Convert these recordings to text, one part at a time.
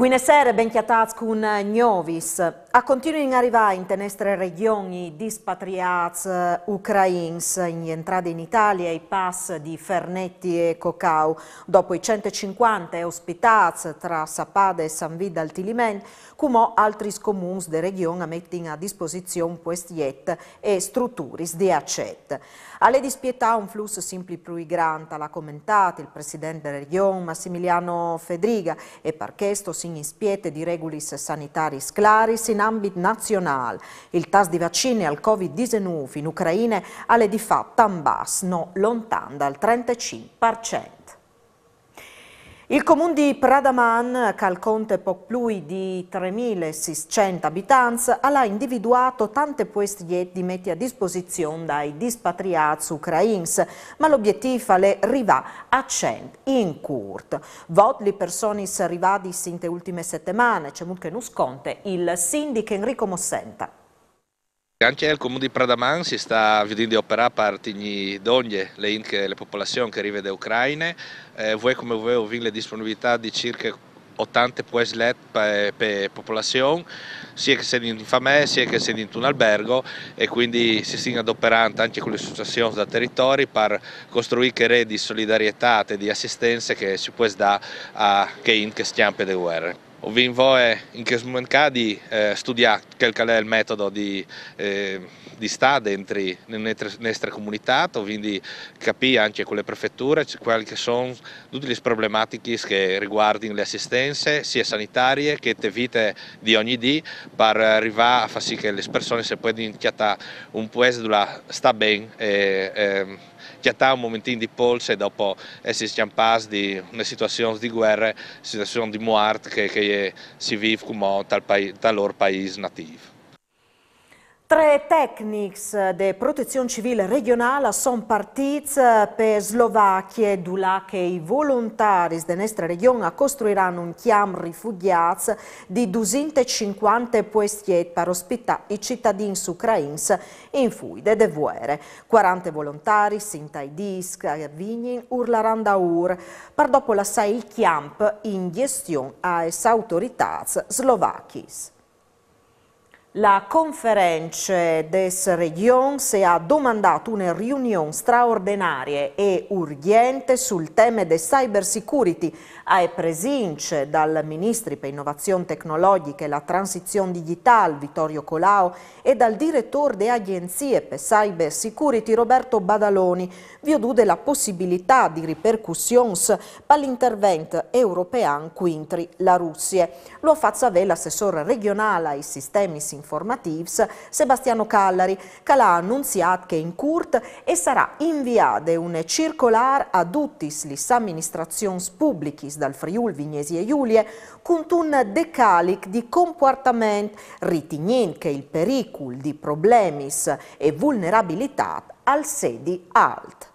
Buonasera, ben chiatats con Gnovis, a continuano in arrivare in tenestre regioni dispatriati eh, ucrains in entrata in Italia i pass di Fernetti e Cocau. Dopo i 150 ospitati tra Sapade e San Vida al Tilimen, come altri comuni della regione mettono a disposizione questi et e strutturis di accetto. Alle dispietà un flusso sempre più grande, l'ha commentato il presidente della regione Massimiliano Fedriga e per questo si inspiete di regulis sanitaris claris in ambito nazionale. Il tasso di vaccini al Covid-19 in Ucraina è di fatto tan basso, no, lontano dal 35%. Il comune di Pradaman, calconte poco più di 3.600 abitanti, ha individuato tante poestie di metti a disposizione dai dispatriati ucraini, ma l'obiettivo è arrivare a 100 in Kurt. Vot le persone arrivate in queste ultime settimane, c'è molto che non sconte il sindaco Enrico Mossenta. Anche nel comune di Pradaman si sta vedendo operare parte di donne, le, inche, le popolazioni che arrivano da Ucraina. Eh, voi come voi avete la disponibilità di circa 80 puestos per, per popolazione, sia che siano in famè, sia che siano in un albergo e quindi si sta adoperando anche con le associazioni da territori per costruire reti di solidarietà e di assistenza che si può dare a chi che stiamo per le guerre ovvimvo è in che smancadi eh, studiare quel è il metodo di, eh, di sta dentro nostra comunità, quindi capire anche con le prefetture quali sono tutte le problematiche che riguardano le assistenze sia sanitarie che le vite di ogni giorno per arrivare a far sì che le persone si possano chiattare un paese dove sta bene e, e, ehm, già ha un momentin di polse dopo essi eh, siamo di una situazione di guerra, una situazione di morte che, che si vive come tal, tal loro paese nativo. Tre tecnici de protezione civile regionale sono partiti per Slovacchia e Dula che i volontari della nostra regione costruiranno un chiam rifugiati di 250 posti per ospitare i cittadini ucraini in fui de devuere. 40 volontari, sintai disc, vignin, urlaranda ur, per dopo la sai il chiamp in gestione alle autorità slovacchis. La conferenza des Regions ha domandato una riunione straordinaria e urgente sul tema de cybersecurity a presince dal Ministro per Innovazione Tecnologica e la Transizione Digitale Vittorio Colao e dal Direttore de Agenzie per Cybersecurity Roberto Badaloni, viodù della possibilità di ripercussioni per l'intervento europeo quintri la Russia. Lo ha fatto l'assessore regionale ai sistemi sicurezza informatives Sebastiano Callari, che l'ha annunziato che in Curt e sarà inviata un circolare a tutti gli amministrazioni pubbliche dal Friuli, Vignesi e Giulie con un decalic di comportamento ritignendo che il pericolo di problemi e vulnerabilità al sedi alt.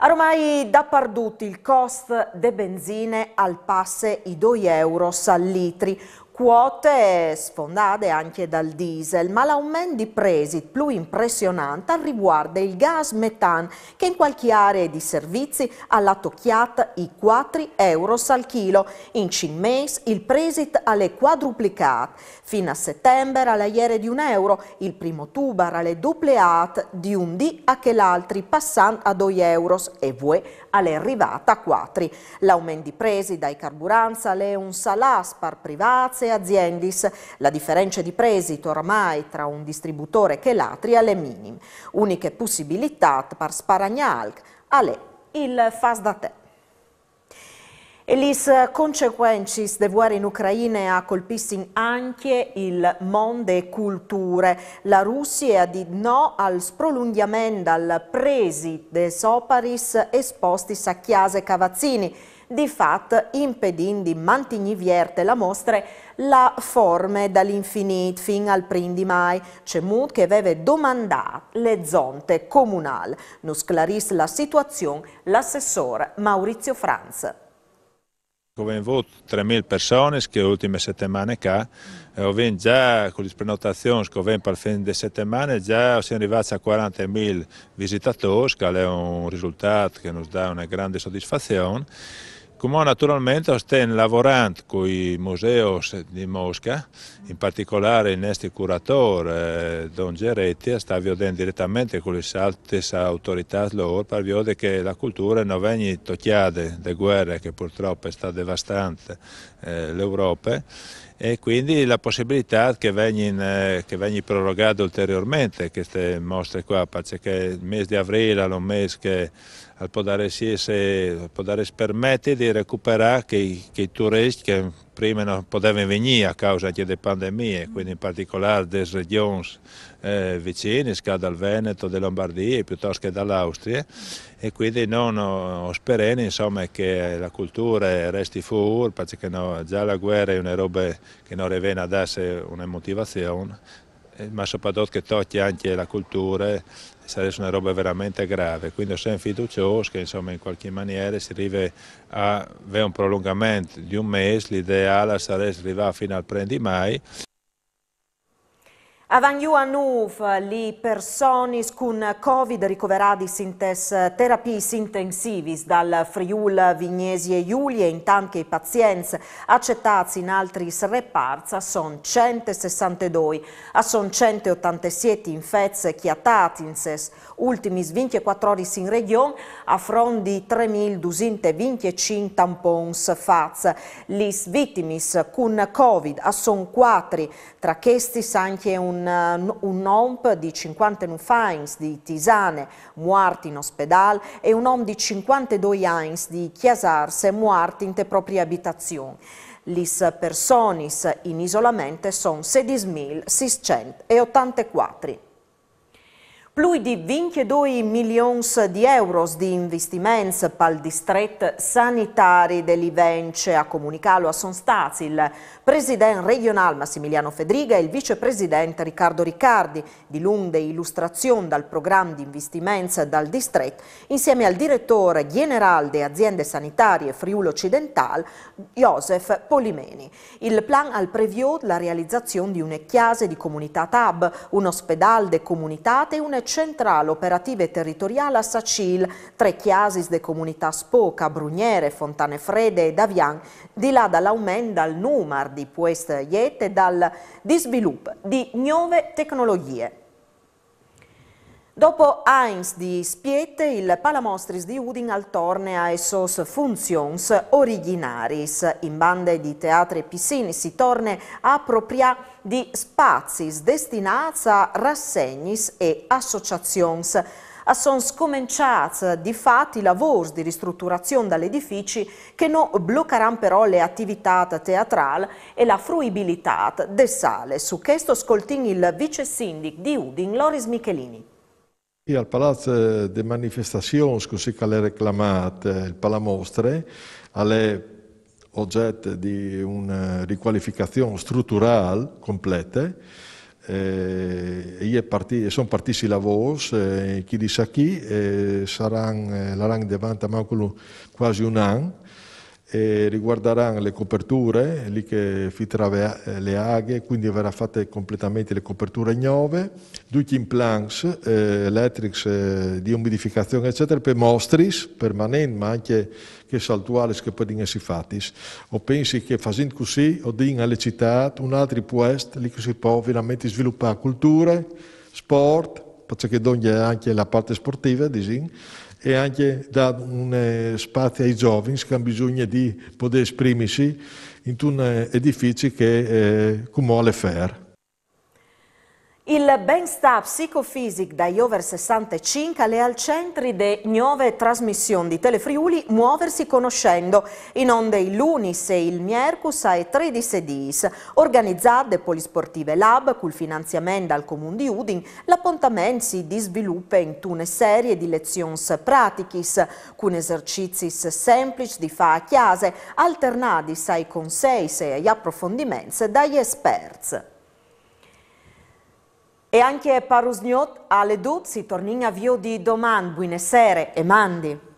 Ormai da parduti il costo di benzine al passe i 2 euro al litri, quote sfondate anche dal diesel, ma l'aumento di presi più impressionante riguarda il gas metan che in qualche area di servizi ha tocchiato i 4 euro al chilo. In mesi il presit alle quadruplicate. Fino a settembre alla iere di un euro, il primo tubar alle dupleat di un di a che l'altri passando a 2 euro e voi alle arrivata a 4. L'aumento di presi dai carburanti alle un salas par privazzi e aziendis. La differenza di presito ormai tra un distributore che l'atria è minima. Uniche possibilità per sparagnare è il fas da te. E le conseguenze della guerra in Ucraina ha colpito anche il mondo e culture. La Russia ha detto no al sprolunghiamento al presi dei soparis esposti a chiase cavazzini di fatto impedendo mantignivierte la mostra la forme dall'infinito fin al prim di mai, C'è cemut che aveva domandato le zonte comunali. Nus clarisse la situazione l'assessore Maurizio Franz. Come voto 3.000 persone che le ultime settimane qua, eh, già con le prenotazioni che avevamo per il fine di settimana già siamo arrivati a 40.000 visitatori, che è un risultato che ci dà una grande soddisfazione come ecco, naturalmente stiamo lavorando con i musei di Mosca, in particolare il nostro curatore eh, Don Geretti sta vedendo direttamente con le altre autorità loro per vedere che la cultura non venga toccata da guerre che purtroppo sta devastando eh, l'Europa e quindi la possibilità che venga, eh, che prorogata ulteriormente queste mostre qua, perché il mese di aprile è un mese che al eh, podarsi essere, poter permettere di recuperare i turisti che prima non potevano venire a causa delle pandemie, mm. quindi in particolare delle regioni eh, vicine, dal Veneto, dalla Lombardia piuttosto che dall'Austria e quindi non speriamo insomma, che la cultura resti fuori perché no, già la guerra è una roba che non riviene rivena adesso una motivazione eh, ma soprattutto che toglie anche la cultura sarebbe una roba veramente grave, quindi sono fiducioso che insomma, in qualche maniera si arrivi a un prolungamento di un mese, l'ideale sarebbe arrivare fino al prendi mai. A Van Yuanuf li personis con Covid ricoverati in terapis intensivis dal Friul Vignesie Iulie, in tanti i pazienti accettati in altri reparti sono 162, a sono 187 infezze chiatati in ses ultimi 24 ore in regione a fronte di 3.225 tampons faz. Li vittimis con Covid a son 4, tra questi anche un eh, un, un di 50 nufains di tisane muarti in ospedale e un OMP di 52 ains di chiesarse muarti in te proprie abitazioni. Lis personis in isolamento sono 16.684. Plus di 22 milioni di euro di investimenti per il distretto sanitario dell'Ivenche, a comunicarlo a Son Stazzi il presidente regionale Massimiliano Fedriga e il vicepresidente Riccardo Riccardi, di lunghe illustrazioni dal programma di investimenti dal distretto, insieme al direttore generale delle aziende sanitarie Friuli Occidentale, Josef Polimeni. Il plan al previo la realizzazione di una chiesa di comunità TAB, un ospedale de comunitate e una Centrale operativa e Territoriale a Sacil, tre chiasis de comunità Spoca, Brugnere, Fontane Frede e Davian, di là dall'aumento dal numero di queste iete e dal di sviluppo di nuove tecnologie. Dopo Heinz di Spiette, il Palamostris di Udin altornea e sos funzions originaris. In bande di teatri e piscine si torna a propria di spazi destinats a rassegnis e associazioni. A sons cominciats di fatti lavori di ristrutturazione dall'edificio che non bloccheranno però le attività teatrali e la fruibilità delle sale. Su questo scoltin il vice sindic di Udin, Loris Michelini. E al Palazzo eh, de Manifestazioni, così che le reclamate, il Palamostre, alle oggetto di una eh, riqualificazione strutturale completa, eh, partì, sono partiti i lavori, eh, chi dice sa chi, eh, saranno, eh, davanti a quasi un anno, eh, riguarderanno le coperture, lì che fitterà eh, le aghe, quindi verrà fatte completamente le coperture nuove, due implants eh, elettrici eh, di umidificazione eccetera per mostri permanenti ma anche che saltuali che poi si fatti. O pensi che facendo così o din alle città un altro posto lì che si può veramente sviluppare culture, sport, perché che anche la parte sportiva, disin, e anche dà un eh, spazio ai giovani che hanno bisogno di poter esprimersi in un eh, edificio che è eh, come le FER. Il ben-sta psicofisic dagli over 65 è al centri de nuove trasmissioni di Telefriuli Muoversi Conoscendo, in onde il lunis e il miercus ai 13 dis, organizzate Polisportive Lab col finanziamento al Comune di Udin, l'appuntamento si sviluppa in una serie di lezioni pratichis, con esercizi semplici di fa a chiase, alternati ai conseis e agli approfondimenti dagli esperti. E anche Parusniot, alle si torni in avvio di domani, buonasera e mandi.